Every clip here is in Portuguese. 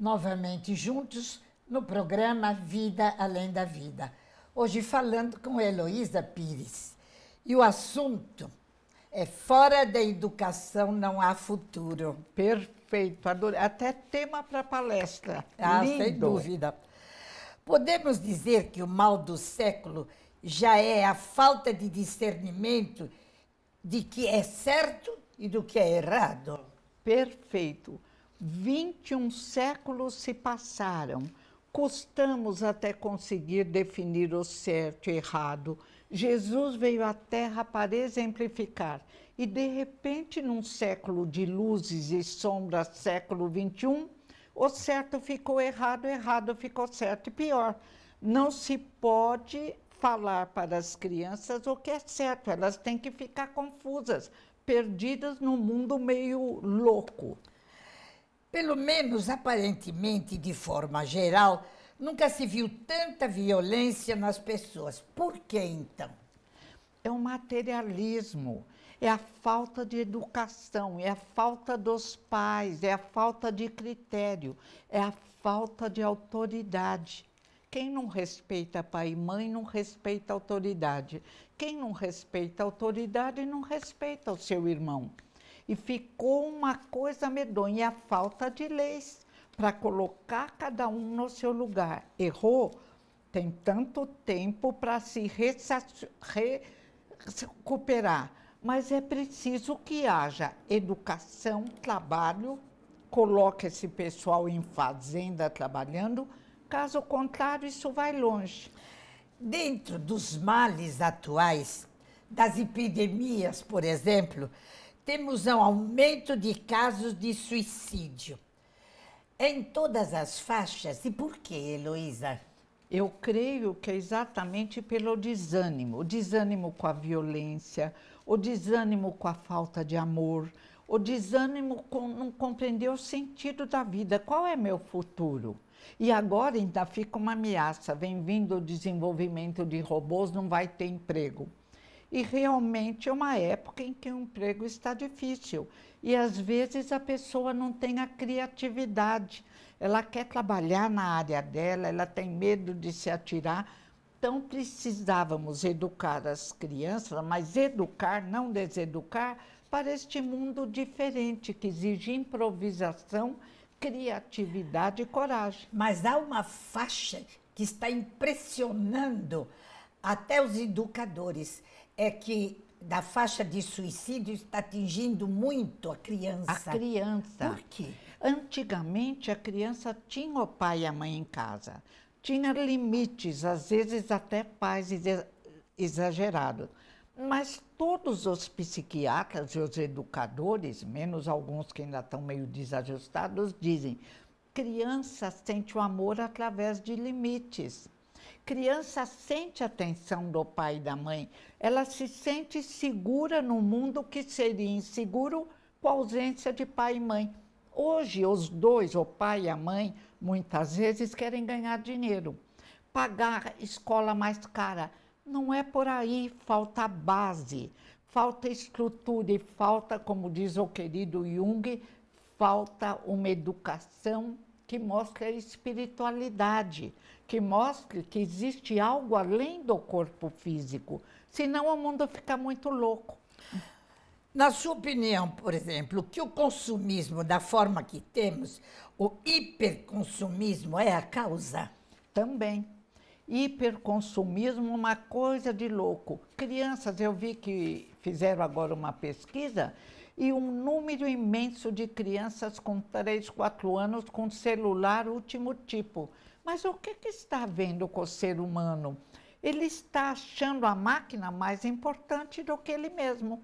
novamente juntos no programa Vida Além da Vida. Hoje falando com Heloísa Pires. E o assunto é Fora da Educação Não Há Futuro. Perfeito, adorei. Até tema para palestra. Ah, Lindo. sem dúvida. Podemos dizer que o mal do século já é a falta de discernimento de que é certo e do que é errado? Perfeito. 21 séculos se passaram. Custamos até conseguir definir o certo e errado. Jesus veio à Terra para exemplificar. E, de repente, num século de luzes e sombras, século 21, o certo ficou errado, errado ficou certo. E pior, não se pode falar para as crianças o que é certo, elas têm que ficar confusas, perdidas num mundo meio louco. Pelo menos aparentemente, de forma geral, nunca se viu tanta violência nas pessoas. Por que então? É o materialismo, é a falta de educação, é a falta dos pais, é a falta de critério, é a falta de autoridade. Quem não respeita pai e mãe não respeita autoridade. Quem não respeita autoridade não respeita o seu irmão. E ficou uma coisa medonha, a falta de leis para colocar cada um no seu lugar. Errou, tem tanto tempo para se recuperar, mas é preciso que haja educação, trabalho, coloque esse pessoal em fazenda trabalhando, caso contrário, isso vai longe. Dentro dos males atuais, das epidemias, por exemplo, temos um aumento de casos de suicídio em todas as faixas. E por que, Heloísa? Eu creio que é exatamente pelo desânimo. O desânimo com a violência, o desânimo com a falta de amor, o desânimo com não compreender o sentido da vida. Qual é meu futuro? E agora ainda fica uma ameaça. Vem vindo o desenvolvimento de robôs, não vai ter emprego. E realmente é uma época em que o emprego está difícil. E às vezes a pessoa não tem a criatividade. Ela quer trabalhar na área dela, ela tem medo de se atirar. Então precisávamos educar as crianças, mas educar, não deseducar, para este mundo diferente que exige improvisação, criatividade e coragem. Mas há uma faixa que está impressionando até os educadores é que da faixa de suicídio está atingindo muito a criança. A criança. Por quê? Antigamente a criança tinha o pai e a mãe em casa. Tinha limites, às vezes até pais exagerados. Mas todos os psiquiatras e os educadores, menos alguns que ainda estão meio desajustados, dizem: criança sente o amor através de limites criança sente a atenção do pai e da mãe, ela se sente segura no mundo que seria inseguro com a ausência de pai e mãe. Hoje, os dois, o pai e a mãe, muitas vezes querem ganhar dinheiro, pagar escola mais cara. Não é por aí, falta base, falta estrutura e falta, como diz o querido Jung, falta uma educação que mostre a espiritualidade, que mostre que existe algo além do corpo físico, senão o mundo fica muito louco. Na sua opinião, por exemplo, que o consumismo, da forma que temos, o hiperconsumismo é a causa? Também. Hiperconsumismo, uma coisa de louco. Crianças, eu vi que fizeram agora uma pesquisa e um número imenso de crianças com 3, 4 anos com celular último tipo. Mas o que, que está havendo com o ser humano? Ele está achando a máquina mais importante do que ele mesmo.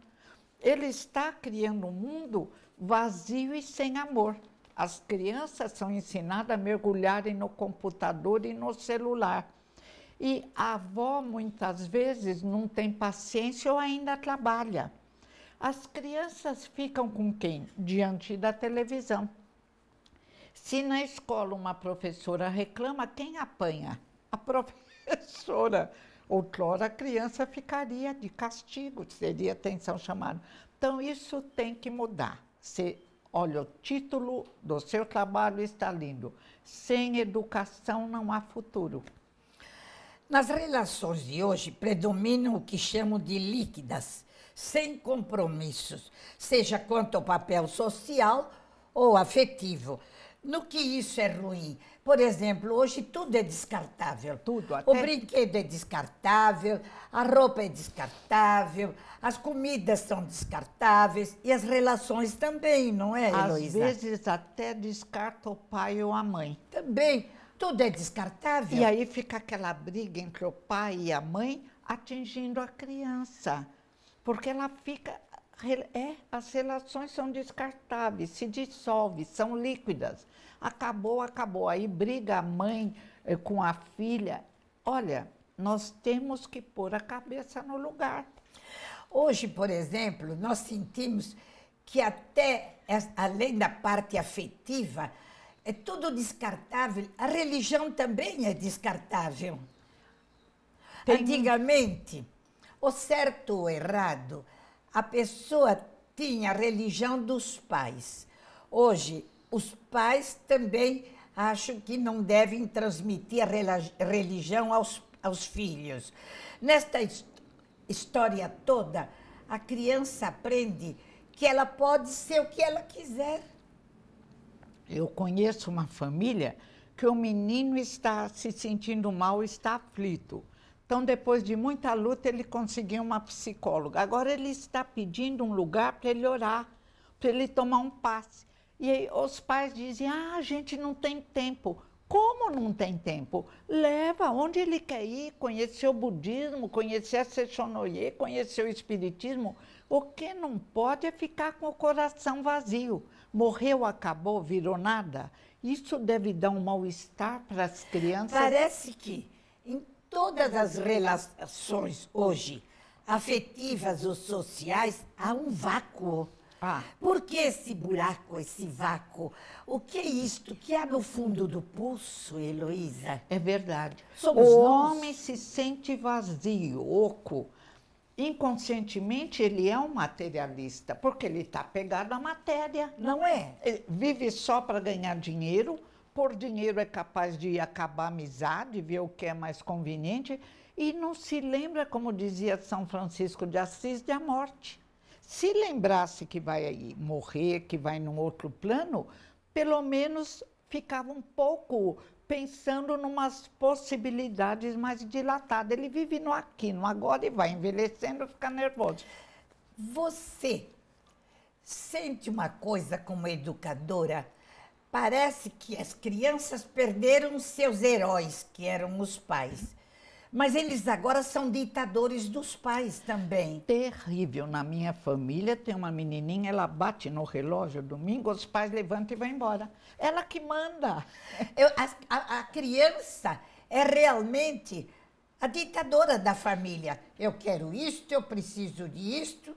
Ele está criando um mundo vazio e sem amor. As crianças são ensinadas a mergulharem no computador e no celular. E a avó, muitas vezes, não tem paciência ou ainda trabalha. As crianças ficam com quem? Diante da televisão. Se na escola uma professora reclama, quem apanha? A professora. Outrora a criança ficaria de castigo, seria atenção chamada. Então isso tem que mudar. Se, olha, o título do seu trabalho está lindo. Sem educação não há futuro. Nas relações de hoje predominam o que chamam de líquidas, sem compromissos, seja quanto ao papel social ou afetivo. No que isso é ruim? Por exemplo, hoje tudo é descartável. Tudo, até... O brinquedo é descartável, a roupa é descartável, as comidas são descartáveis e as relações também, não é, Heloísa? Às vezes até descarta o pai ou a mãe. Também, tudo é descartável. E aí fica aquela briga entre o pai e a mãe atingindo a criança porque ela fica é, as relações são descartáveis, se dissolvem, são líquidas. Acabou, acabou. Aí briga a mãe eh, com a filha. Olha, nós temos que pôr a cabeça no lugar. Hoje, por exemplo, nós sentimos que até além da parte afetiva, é tudo descartável. A religião também é descartável. Tem... Antigamente, o certo ou errado, a pessoa tinha a religião dos pais. Hoje, os pais também acham que não devem transmitir a religião aos, aos filhos. Nesta história toda, a criança aprende que ela pode ser o que ela quiser. Eu conheço uma família que o menino está se sentindo mal, está aflito. Então, depois de muita luta, ele conseguiu uma psicóloga. Agora ele está pedindo um lugar para ele orar, para ele tomar um passe. E aí, os pais dizem: "Ah, a gente não tem tempo". Como não tem tempo? Leva onde ele quer ir, conhecer o budismo, conhecer a Sechonoye, conhecer o espiritismo. O que não pode é ficar com o coração vazio. Morreu, acabou, virou nada. Isso deve dar um mal-estar para as crianças. Parece que todas as relações hoje, afetivas ou sociais, há um vácuo. Ah. Por que esse buraco, esse vácuo? O que é isto que há no fundo do pulso, Heloísa? É verdade. Somos o nós. homem se sente vazio, oco. Inconscientemente, ele é um materialista, porque ele está pegado à matéria. Não é? Ele vive só para ganhar dinheiro por dinheiro é capaz de acabar a amizade, ver o que é mais conveniente, e não se lembra, como dizia São Francisco de Assis, da morte. Se lembrasse que vai morrer, que vai num outro plano, pelo menos ficava um pouco pensando numas possibilidades mais dilatadas. Ele vive no aqui, no agora e vai envelhecendo e fica nervoso. Você sente uma coisa como educadora Parece que as crianças perderam seus heróis, que eram os pais. Mas eles agora são ditadores dos pais também. Terrível. Na minha família tem uma menininha, ela bate no relógio domingo, os pais levantam e vão embora. Ela que manda. Eu, a, a, criança é realmente a ditadora da família. Eu quero isto, eu preciso disto.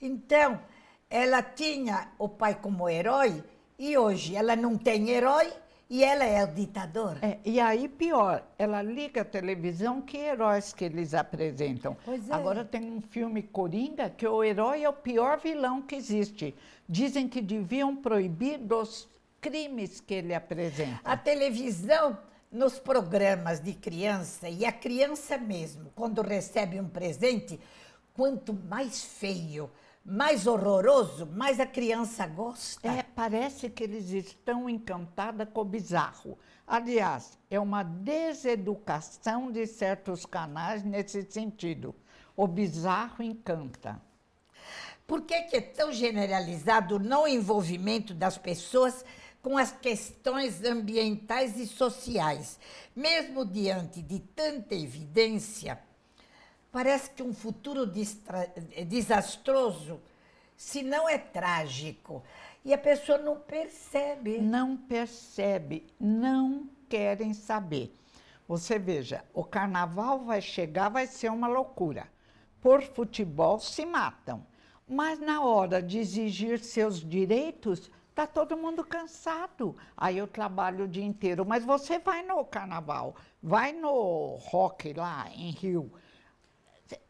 Então, ela tinha o pai como herói e hoje ela não tem herói e ela é o ditador. É, e aí, pior, ela liga a televisão, que heróis que eles apresentam. É. Agora tem um filme Coringa que o herói é o pior vilão que existe. Dizem que deviam proibir dos crimes que ele apresenta. A televisão, nos programas de criança, e a criança mesmo, quando recebe um presente, quanto mais feio, mais horroroso, mais a criança gosta. É, parece que eles estão encantados com o bizarro. Aliás, é uma deseducação de certos canais nesse sentido. O bizarro encanta. Por que, que é tão generalizado o não envolvimento das pessoas com as questões ambientais e sociais, mesmo diante de tanta evidência Parece que um futuro eh, desastroso, se não é trágico. E a pessoa não percebe. Não percebe, não querem saber. Você veja, o carnaval vai chegar, vai ser uma loucura. Por futebol se matam. Mas na hora de exigir seus direitos, Tá todo mundo cansado. Aí eu trabalho o dia inteiro, mas você vai no carnaval, vai no rock lá em Rio,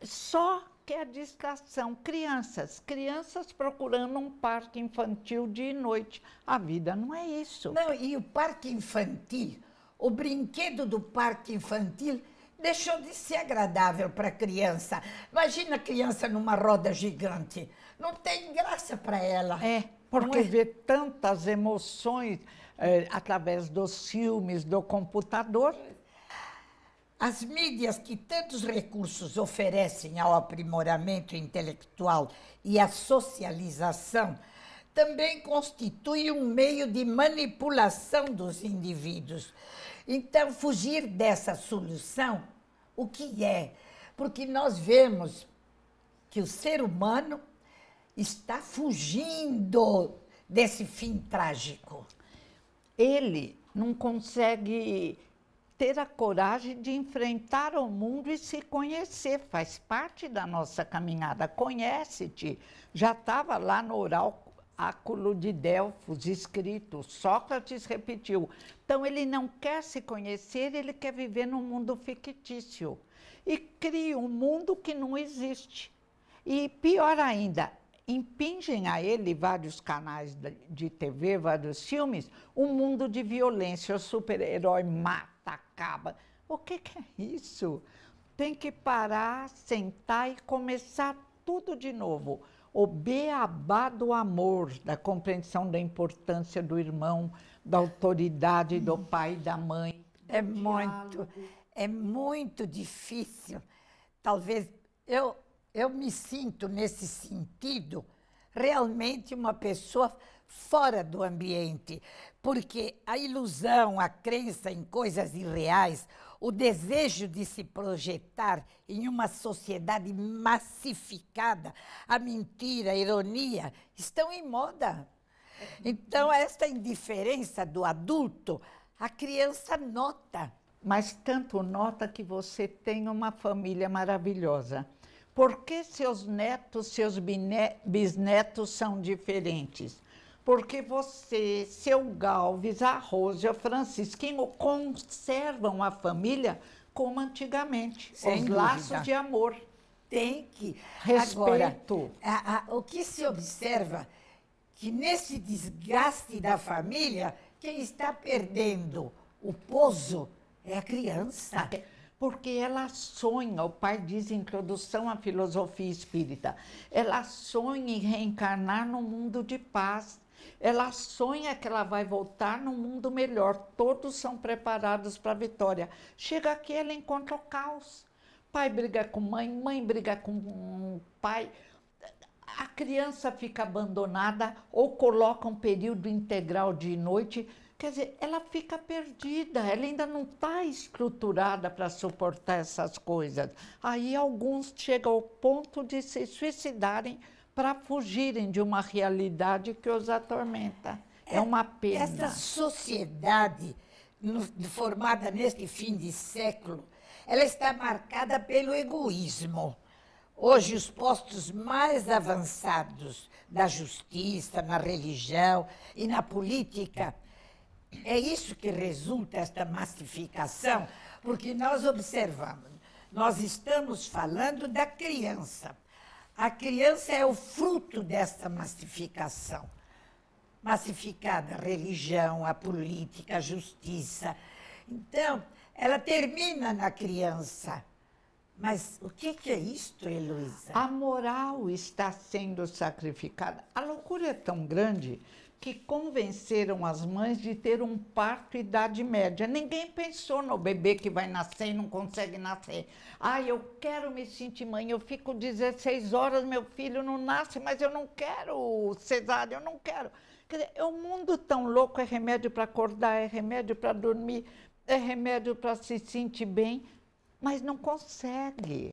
só quer distração. Crianças, crianças procurando um parque infantil dia e noite. A vida não é isso. Não, e o parque infantil, o brinquedo do parque infantil deixou de ser agradável para a criança. Imagina a criança numa roda gigante. Não tem graça para ela. É, porque é? vê tantas emoções é, através dos filmes, do computador. As mídias que tantos recursos oferecem ao aprimoramento intelectual e à socialização também constituem um meio de manipulação dos indivíduos. Então, fugir dessa solução, o que é? Porque nós vemos que o ser humano está fugindo desse fim trágico. Ele não consegue ter a coragem de enfrentar o mundo e se conhecer. Faz parte da nossa caminhada. Conhece-te. Já estava lá no oral Áculo de Delfos escrito. Sócrates repetiu. Então, ele não quer se conhecer, ele quer viver num mundo fictício. E cria um mundo que não existe. E pior ainda, impingem a ele vários canais de TV, vários filmes, um mundo de violência, o super-herói má acaba. O que, que é isso? Tem que parar, sentar e começar tudo de novo. O beabá do amor, da compreensão da importância do irmão, da autoridade do pai e da mãe. É muito, é muito difícil. Talvez eu, eu me sinto nesse sentido realmente uma pessoa fora do ambiente, porque a ilusão, a crença em coisas irreais, o desejo de se projetar em uma sociedade massificada, a mentira, a ironia, estão em moda. Então, esta indiferença do adulto, a criança nota. Mas tanto nota que você tem uma família maravilhosa. Por que seus netos, seus bisnetos são diferentes? Porque você, seu Galves, a Rosa, o Francisquinho conservam a família como antigamente. Sem os dúvida. laços de amor. Tem que. Respeito. Agora, a, a, o que se observa que nesse desgaste da família, quem está perdendo o pouso é a criança. É porque ela sonha, o pai diz em introdução à filosofia espírita, ela sonha em reencarnar num mundo de paz. Ela sonha que ela vai voltar num mundo melhor. Todos são preparados para a vitória. Chega aqui, ela encontra o caos. Pai briga com mãe, mãe briga com pai. A criança fica abandonada ou coloca um período integral de noite Quer dizer, ela fica perdida, ela ainda não está estruturada para suportar essas coisas. Aí alguns chegam ao ponto de se suicidarem para fugirem de uma realidade que os atormenta. É, é uma pena. Essa sociedade no, formada neste fim de século, ela está marcada pelo egoísmo. Hoje, os postos mais avançados na justiça, na religião e na política é isso que resulta esta massificação, porque nós observamos, nós estamos falando da criança. A criança é o fruto desta massificação. Massificada a religião, a política, a justiça. Então, ela termina na criança. Mas o que, que é isto, Heloísa? A moral está sendo sacrificada. A loucura é tão grande que convenceram as mães de ter um parto idade média. Ninguém pensou no bebê que vai nascer e não consegue nascer. Ah, eu quero me sentir mãe, eu fico 16 horas, meu filho não nasce, mas eu não quero cesárea, eu não quero. Quer dizer, é um mundo tão louco, é remédio para acordar, é remédio para dormir, é remédio para se sentir bem, mas não consegue.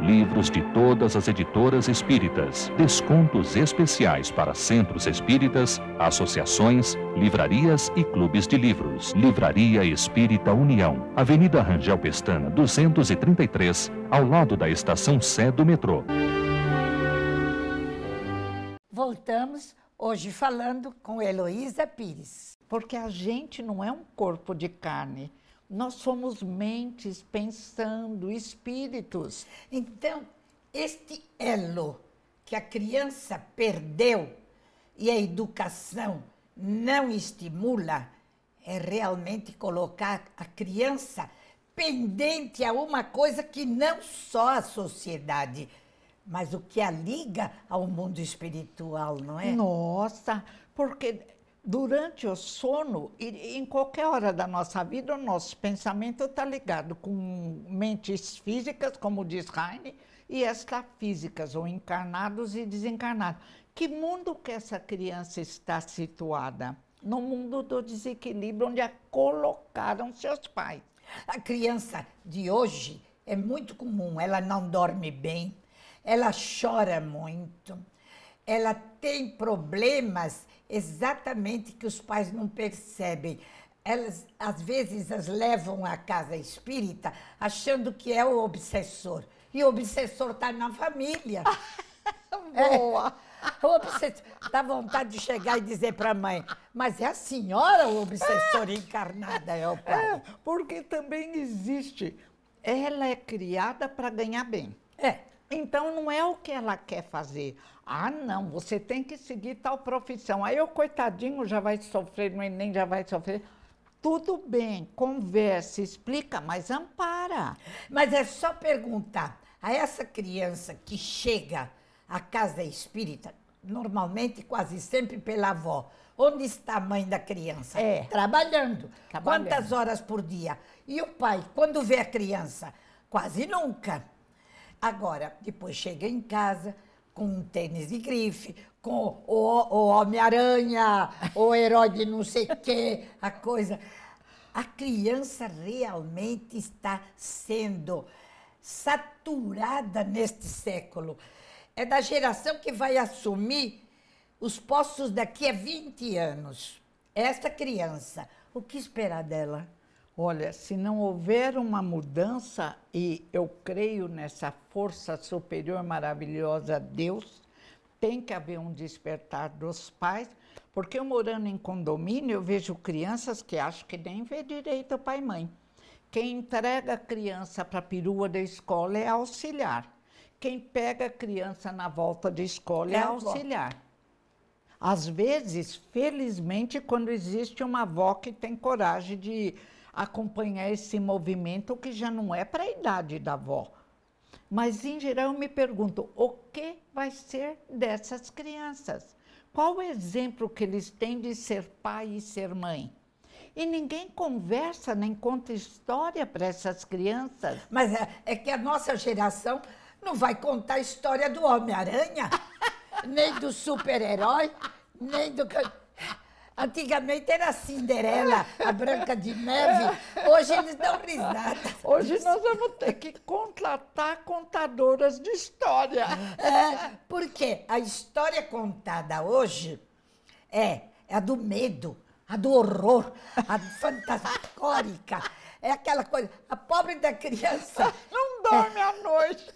livros de todas as editoras espíritas, descontos especiais para centros espíritas, associações, livrarias e clubes de livros. Livraria Espírita União, Avenida Rangel Pestana, 233, ao lado da estação Sé do metrô. Voltamos hoje falando com Heloísa Pires. Porque a gente não é um corpo de carne nós somos mentes pensando, espíritos. Então, este elo que a criança perdeu e a educação não estimula é realmente colocar a criança pendente a uma coisa que não só a sociedade, mas o que a liga ao mundo espiritual, não é? Nossa, porque durante o sono e em qualquer hora da nossa vida, o nosso pensamento está ligado com mentes físicas, como diz Heine, e extrafísicas, ou encarnados e desencarnados. Que mundo que essa criança está situada? No mundo do desequilíbrio, onde a colocaram seus pais. A criança de hoje é muito comum, ela não dorme bem, ela chora muito, ela tem problemas exatamente que os pais não percebem. Elas, às vezes, as levam à casa espírita achando que é o obsessor. E o obsessor está na família. É. Boa! É. O obsessor. Dá vontade de chegar e dizer para a mãe, mas é a senhora o obsessor encarnada, é o é, pai. É, porque também existe. Ela é criada para ganhar bem. É. Então não é o que ela quer fazer. Ah, não, você tem que seguir tal profissão. Aí o coitadinho já vai sofrer no Enem, é já vai sofrer. Tudo bem, conversa, explica, mas ampara. Mas é só perguntar a essa criança que chega à casa espírita, normalmente quase sempre pela avó. Onde está a mãe da criança? É. Trabalhando. Trabalhando. Quantas horas por dia? E o pai, quando vê a criança? Quase nunca. Agora, depois chega em casa com um tênis de grife, com o, o Homem-Aranha, o herói de não sei o quê, a coisa. A criança realmente está sendo saturada neste século. É da geração que vai assumir os postos daqui a 20 anos. Esta criança, o que esperar dela? Olha, se não houver uma mudança, e eu creio nessa força superior maravilhosa, Deus, tem que haver um despertar dos pais, porque eu morando em condomínio, eu vejo crianças que acham que nem vê direito pai e mãe. Quem entrega a criança para a perua da escola é auxiliar. Quem pega a criança na volta da escola é, é auxiliar. Às vezes, felizmente, quando existe uma avó que tem coragem de acompanhar esse movimento que já não é para a idade da avó. Mas, em geral, eu me pergunto: o que vai ser dessas crianças? Qual o exemplo que eles têm de ser pai e ser mãe? E ninguém conversa nem conta história para essas crianças. Mas é, é, que a nossa geração não vai contar a história do Homem-Aranha, nem do super-herói, nem do. Antigamente era a Cinderela, a Branca de Neve. Hoje eles dão risada. Hoje nós vamos ter que contratar contadoras de história. É, porque a história contada hoje é, é a do medo, a do horror, a fantasmagórica. É aquela coisa. A pobre da criança. Não dorme é, à noite.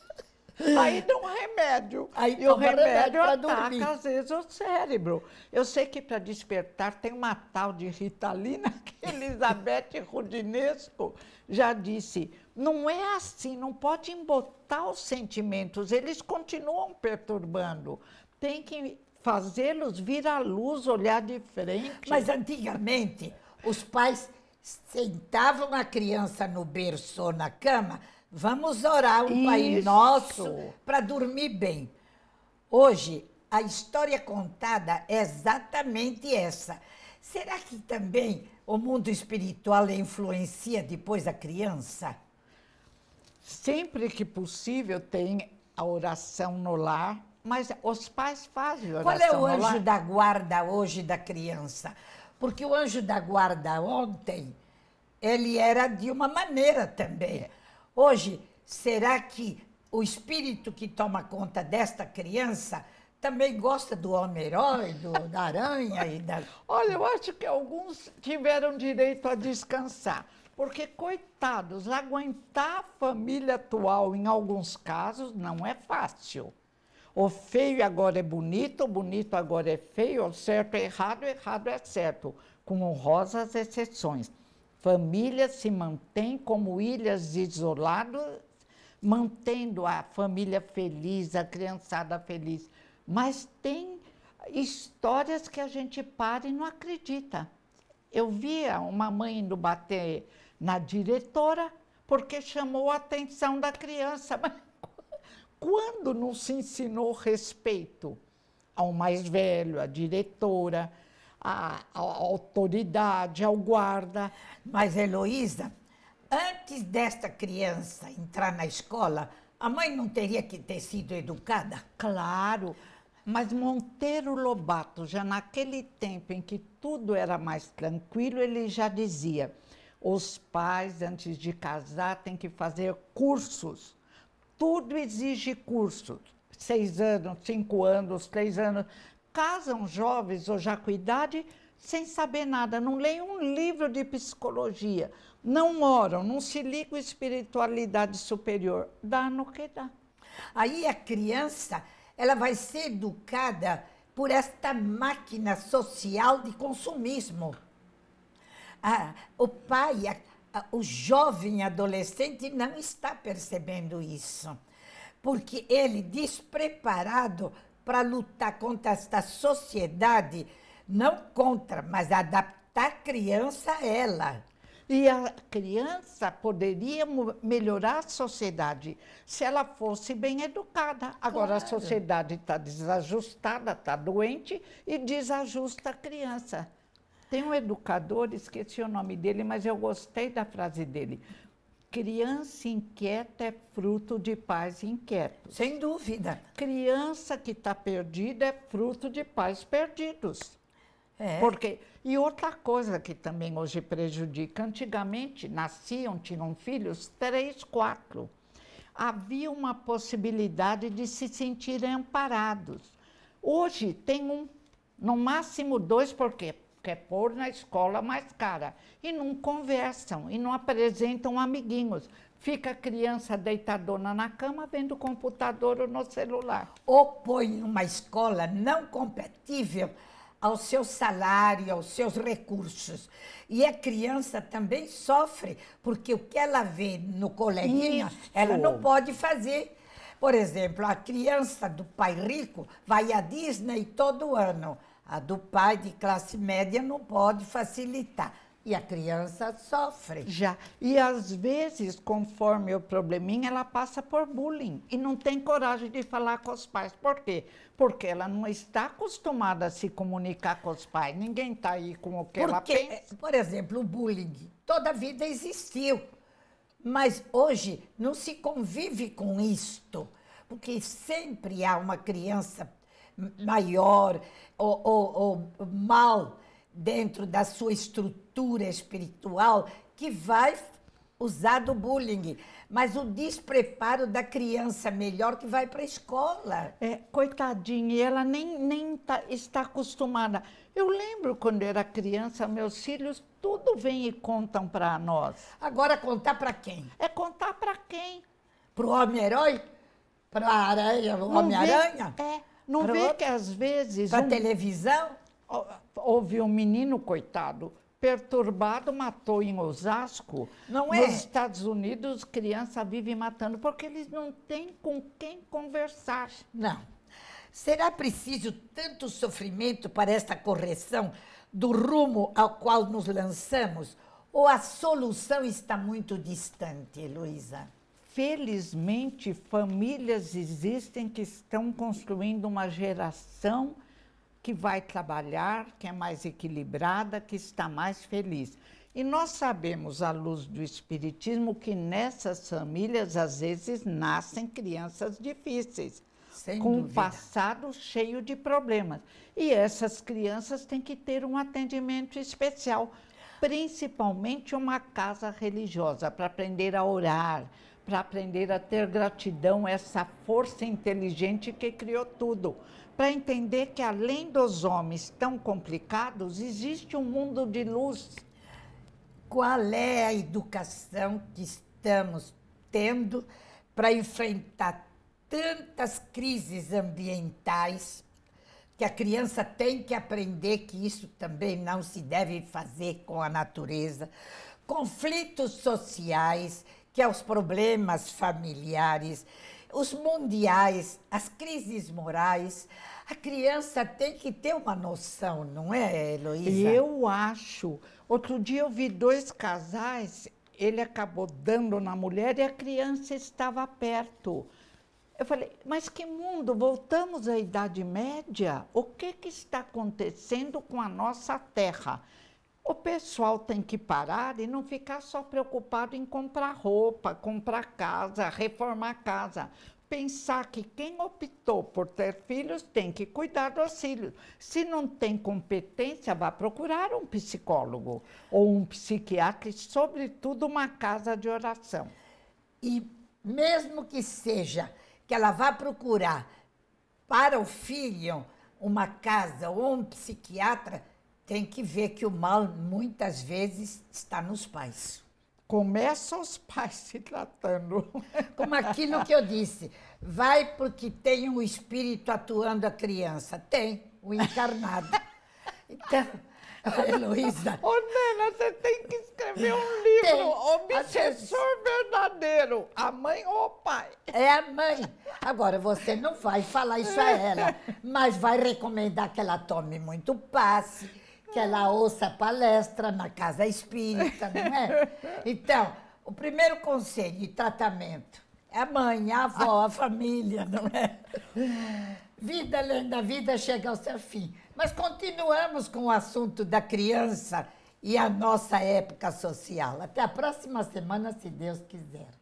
Aí dá um remédio. Aí e o remédio ataca, dormir. às vezes, o cérebro. Eu sei que para despertar tem uma tal de Ritalina que Elizabeth Rudinesco já disse. Não é assim, não pode embotar os sentimentos, eles continuam perturbando. Tem que fazê-los vir à luz, olhar de frente. Mas antigamente, os pais sentavam a criança no berço ou na cama Vamos orar o Isso. Pai Nosso para dormir bem. Hoje, a história contada é exatamente essa. Será que também o mundo espiritual é influencia depois a criança? Sempre que possível tem a oração no lar, mas os pais fazem a é oração no lar. Qual é o anjo da guarda hoje da criança? Porque o anjo da guarda ontem, ele era de uma maneira também. É. Hoje, será que o espírito que toma conta desta criança também gosta do homem-herói, da aranha e da... Olha, eu acho que alguns tiveram direito a descansar. Porque, coitados, aguentar a família atual, em alguns casos, não é fácil. O feio agora é bonito, o bonito agora é feio, o certo é errado, o errado é certo, com honrosas exceções família se mantém como ilhas isoladas, mantendo a família feliz, a criançada feliz. Mas tem histórias que a gente para e não acredita. Eu via uma mãe indo bater na diretora porque chamou a atenção da criança. Mas quando não se ensinou respeito ao mais velho, à diretora, à, autoridade, ao guarda. Mas, Heloísa, antes desta criança entrar na escola, a mãe não teria que ter sido educada? Claro. Mas Monteiro Lobato, já naquele tempo em que tudo era mais tranquilo, ele já dizia: os pais, antes de casar, têm que fazer cursos. Tudo exige cursos, Seis anos, cinco anos, três anos casam jovens ou já com idade sem saber nada, não leem um livro de psicologia, não oram, não se ligam à espiritualidade superior. Dá no que dá. Aí a criança, ela vai ser educada por esta máquina social de consumismo. Ah, o pai, a, a, o jovem adolescente não está percebendo isso, porque ele, despreparado, para lutar contra esta sociedade, não contra, mas adaptar a criança a ela. E a criança poderia melhorar a sociedade se ela fosse bem educada. Agora, claro. a sociedade está desajustada, está doente e desajusta a criança. Tem um educador, esqueci o nome dele, mas eu gostei da frase dele. Criança inquieta é fruto de pais inquietos. Sem dúvida. Criança que está perdida é fruto de pais perdidos. É. Porque e outra coisa que também hoje prejudica, antigamente nasciam, tinham filhos três, quatro, havia uma possibilidade de se sentirem amparados. Hoje tem um, no máximo dois, porque quer é pôr na escola mais cara. E não conversam, e não apresentam amiguinhos. Fica a criança deitadona na cama vendo computador ou no celular. Ou põe uma escola não compatível ao seu salário, aos seus recursos. E a criança também sofre, porque o que ela vê no coleguinha, Isso. ela não pode fazer. Por exemplo, a criança do pai rico vai à Disney todo ano. A do pai de classe média não pode facilitar. E a criança sofre. Já. E às vezes, conforme o probleminha, ela passa por bullying e não tem coragem de falar com os pais. Por quê? Porque ela não está acostumada a se comunicar com os pais. Ninguém está aí com o que Porque, ela é, pensa. Por exemplo, o bullying toda a vida existiu. Mas hoje não se convive com isto, porque sempre há uma criança maior ou, ou, ou mal dentro da sua estrutura espiritual que vai usar do bullying, mas o despreparo da criança melhor que vai para a escola. É, coitadinha, ela nem, nem tá, está acostumada. Eu lembro quando era criança, meus filhos tudo vem e contam para nós. Agora contar para quem? É contar para quem? Para o Homem-Herói? Para a aranha, o Homem-Aranha? É. Não vê outro? que às vezes. Para um... televisão? Houve um menino, coitado, perturbado, matou em Osasco. Não é? Nos Estados Unidos, criança vive matando, porque eles não têm com quem conversar. Não. Será preciso tanto sofrimento para esta correção do rumo ao qual nos lançamos? Ou a solução está muito distante, Luísa? Felizmente, famílias existem que estão construindo uma geração que vai trabalhar, que é mais equilibrada, que está mais feliz. E nós sabemos, à luz do Espiritismo, que nessas famílias, às vezes, nascem crianças difíceis, Sem com um passado cheio de problemas. E essas crianças têm que ter um atendimento especial, principalmente uma casa religiosa, para aprender a orar, para aprender a ter gratidão, essa força inteligente que criou tudo, para entender que além dos homens tão complicados, existe um mundo de luz. Qual é a educação que estamos tendo para enfrentar tantas crises ambientais que a criança tem que aprender que isso também não se deve fazer com a natureza, conflitos sociais, que aos é problemas familiares, os mundiais, as crises morais. A criança tem que ter uma noção, não é, Heloísa? Eu acho. Outro dia eu vi dois casais, ele acabou dando na mulher e a criança estava perto. Eu falei, mas que mundo? Voltamos à Idade Média? O que, que está acontecendo com a nossa terra? O pessoal tem que parar e não ficar só preocupado em comprar roupa, comprar casa, reformar casa. Pensar que quem optou por ter filhos tem que cuidar dos filhos. Se não tem competência, vá procurar um psicólogo ou um psiquiatra e, sobretudo, uma casa de oração. E mesmo que seja que ela vá procurar para o filho uma casa ou um psiquiatra, tem que ver que o mal muitas vezes está nos pais. Começa os pais se tratando. Como aquilo que eu disse, vai porque tem um espírito atuando a criança. Tem, o encarnado. Então, Heloísa. Ô, Nena, você tem que escrever um livro, tem. Obsessor Verdadeiro, a mãe ou o pai. É a mãe. Agora, você não vai falar isso a ela, mas vai recomendar que ela tome muito passe que ela ouça palestra na casa espírita, não é? Então, o primeiro conselho de tratamento é a mãe, a avó, a família, não é? Vida além da vida chega ao seu fim. Mas continuamos com o assunto da criança e a nossa época social. Até a próxima semana, se Deus quiser.